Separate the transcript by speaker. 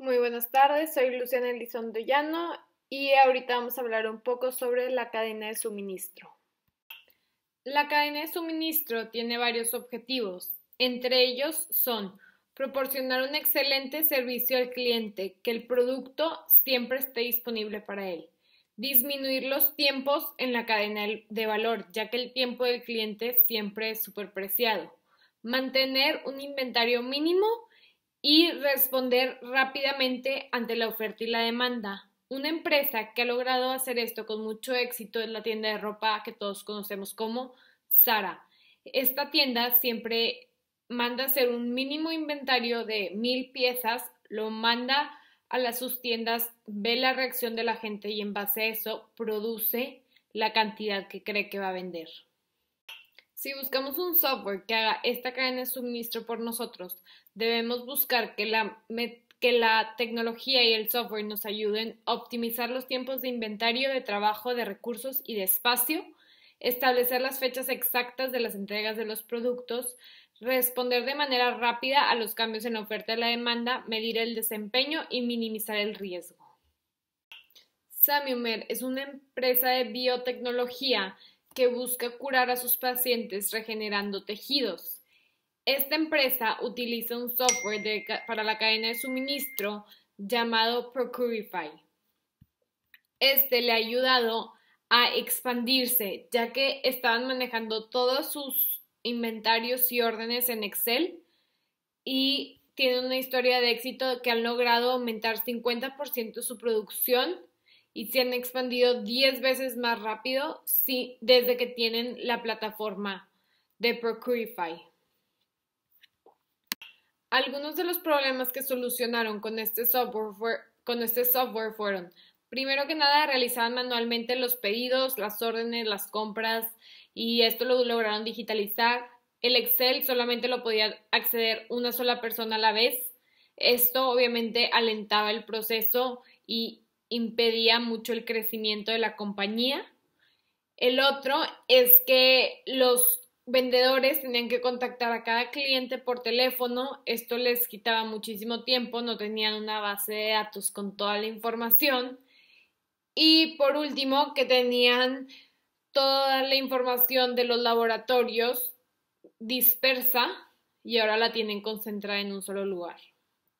Speaker 1: Muy buenas tardes, soy Luciana Elizondo Llano y ahorita vamos a hablar un poco sobre la cadena de suministro. La cadena de suministro tiene varios objetivos, entre ellos son proporcionar un excelente servicio al cliente, que el producto siempre esté disponible para él, disminuir los tiempos en la cadena de valor, ya que el tiempo del cliente siempre es superpreciado, mantener un inventario mínimo y responder rápidamente ante la oferta y la demanda. Una empresa que ha logrado hacer esto con mucho éxito es la tienda de ropa que todos conocemos como Sara. Esta tienda siempre manda hacer un mínimo inventario de mil piezas, lo manda a las sus tiendas, ve la reacción de la gente y en base a eso produce la cantidad que cree que va a vender. Si buscamos un software que haga esta cadena de suministro por nosotros, debemos buscar que la, que la tecnología y el software nos ayuden a optimizar los tiempos de inventario, de trabajo, de recursos y de espacio, establecer las fechas exactas de las entregas de los productos, responder de manera rápida a los cambios en la oferta y la demanda, medir el desempeño y minimizar el riesgo. Samiumer es una empresa de biotecnología que busca curar a sus pacientes regenerando tejidos. Esta empresa utiliza un software para la cadena de suministro llamado Procurify. Este le ha ayudado a expandirse, ya que estaban manejando todos sus inventarios y órdenes en Excel y tiene una historia de éxito que han logrado aumentar 50% su producción y se han expandido 10 veces más rápido si, desde que tienen la plataforma de Procurify. Algunos de los problemas que solucionaron con este software, con este software fueron Primero que nada, realizaban manualmente los pedidos, las órdenes, las compras y esto lo lograron digitalizar. El Excel solamente lo podía acceder una sola persona a la vez. Esto obviamente alentaba el proceso y impedía mucho el crecimiento de la compañía. El otro es que los vendedores tenían que contactar a cada cliente por teléfono, esto les quitaba muchísimo tiempo, no tenían una base de datos con toda la información. Y por último, que tenían toda la información de los laboratorios dispersa y ahora la tienen concentrada en un solo lugar.